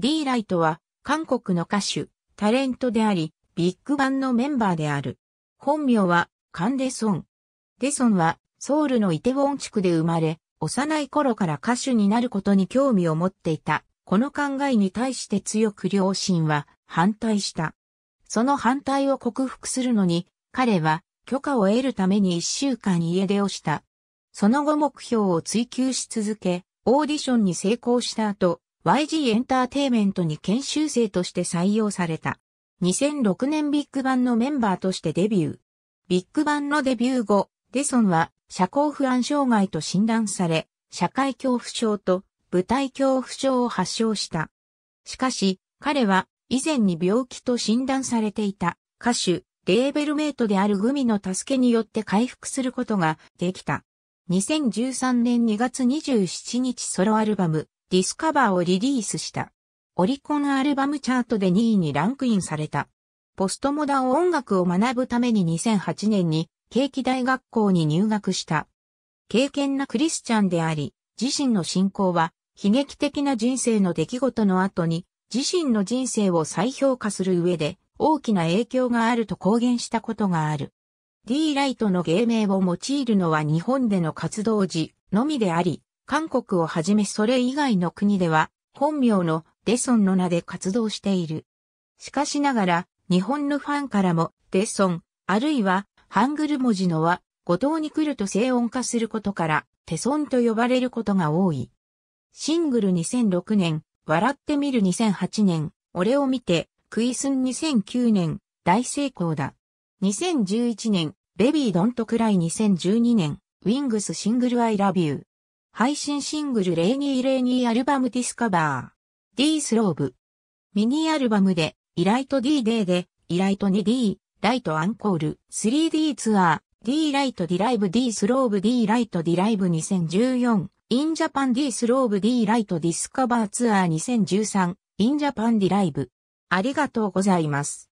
D ライトは韓国の歌手、タレントであり、ビッグバンのメンバーである。本名はカンデソン。デソンはソウルのイテウォン地区で生まれ、幼い頃から歌手になることに興味を持っていた。この考えに対して強く両親は反対した。その反対を克服するのに、彼は許可を得るために一週間家出をした。その後目標を追求し続け、オーディションに成功した後、YG エンターテイメントに研修生として採用された。2006年ビッグバンのメンバーとしてデビュー。ビッグバンのデビュー後、デソンは社交不安障害と診断され、社会恐怖症と舞台恐怖症を発症した。しかし、彼は以前に病気と診断されていた歌手、レーベルメイトであるグミの助けによって回復することができた。2013年2月27日ソロアルバム、ディスカバーをリリースした。オリコンアルバムチャートで2位にランクインされた。ポストモダン音楽を学ぶために2008年に景気大学校に入学した。敬虔なクリスチャンであり、自身の信仰は悲劇的な人生の出来事の後に自身の人生を再評価する上で大きな影響があると公言したことがある。D ライトの芸名を用いるのは日本での活動時のみであり、韓国をはじめそれ以外の国では、本名のデソンの名で活動している。しかしながら、日本のファンからも、デソン、あるいは、ハングル文字のは、五島に来ると静音化することから、テソンと呼ばれることが多い。シングル2006年、笑ってみる2008年、俺を見て、クイスン2009年、大成功だ。2011年、ベビードントクライ2012年、ウィングスシングルアイラビュー。配信シングル0202アルバムディスカバー。D スローブ。ミニアルバムで、イライト D デーで、イライト 2D、ライトアンコール、3D ツアー、D ライトディライブ D スローブ D ライトディライブ2014、インジャパン D スローブ D ライトディスカバーツアー2013、インジャパンディライブ。ありがとうございます。